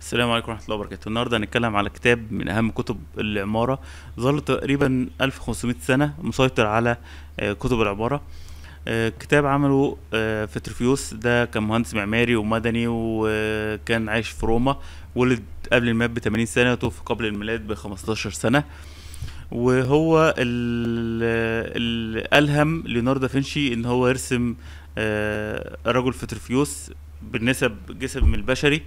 السلام عليكم ورحمة الله وبركاته النهاردة هنتكلم على كتاب من أهم كتب العمارة ظل تقريبا 1500 سنة مسيطر على آه، كتب العمارة آه، كتاب عمله آه، فيتروفيوس ده كان مهندس معماري ومدني وكان عايش في روما ولد قبل الميلاد ب 80 سنة وتوفى قبل الميلاد ب 15 سنة وهو اللي ألهم ليوناردو دافنشي إن هو يرسم رجل فيتروفيوس بالنسب جسم البشري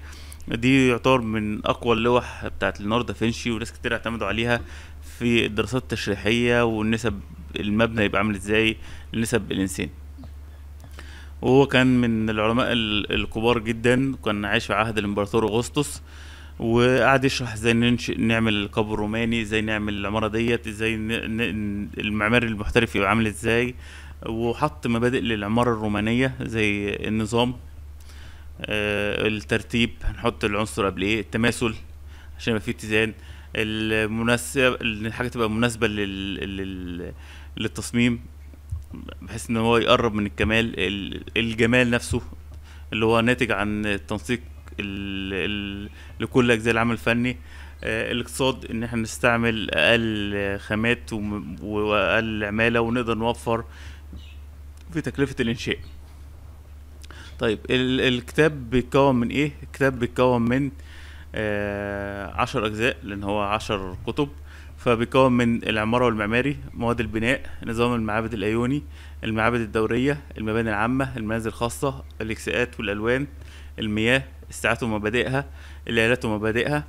دي يعتبر من اقوى اللوح بتاعت ليوناردو دافنشي وناس كتير اعتمدوا عليها في الدراسات التشريحيه والنسب المبنى يبقى عامل ازاي لنسب الانسان وهو كان من العلماء الكبار جدا وكان عايش في عهد الامبراطور اغسطس وقعد يشرح ازاي ننشئ نعمل القبر الروماني ازاي نعمل العماره ديت ازاي المعماري المحترف يبقى عامل ازاي وحط مبادئ للعماره الرومانيه زي النظام آه، الترتيب هنحط العنصر قبل ايه التماثل عشان يبقى فيه اتزان المناسب الحاجه تبقى مناسبه لل... لل... للتصميم بحيث ان هو يقرب من الكمال الجمال نفسه اللي هو ناتج عن التنسيق ال... ال... لكل اجزاء العمل الفني آه، الاقتصاد ان احنا نستعمل اقل خامات واقل عماله ونقدر نوفر في تكلفه الانشاء طيب الكتاب بيتكون من ايه الكتاب بيتكون من آه عشر اجزاء لان هو عشر كتب فبيكون من العمارة والمعماري مواد البناء نظام المعابد الأيوني المعابد الدورية المباني العامة المنازل الخاصة الإكساءات والألوان المياه الساعات ومبادئها الآلات ومبادئها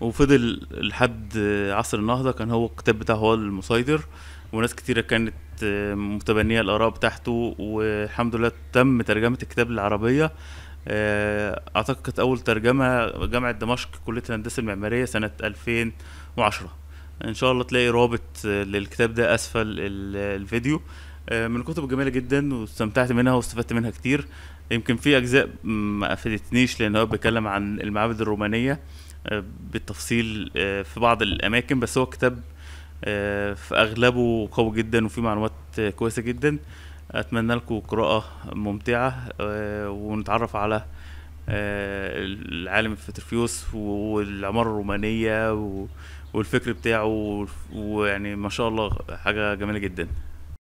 وفضل لحد عصر النهضة كان هو الكتاب بتاعه هو المسيطر وناس كتيرة كانت آه، متبنية الآراء بتاعته والحمد لله تم ترجمة الكتاب للعربية آه، أعتقد كانت أول ترجمة جامعة دمشق كلية الهندسة المعمارية سنة 2010 إن شاء الله تلاقي رابط آه، للكتاب ده أسفل الفيديو من الكتب الجميلة جدا واستمتعت منها واستفدت منها كتير يمكن في أجزاء ما أفادتنيش لأن هو بيتكلم عن المعابد الرومانية بالتفصيل في بعض الأماكن بس هو كتاب آه، في اغلبه قوي جدا وفي معلومات كويسه جدا اتمنى لكم قراءه ممتعه آه، ونتعرف على آه، العالم الفترفيوس والعماره الرومانيه والفكر بتاعه ويعني ما شاء الله حاجه جميله جدا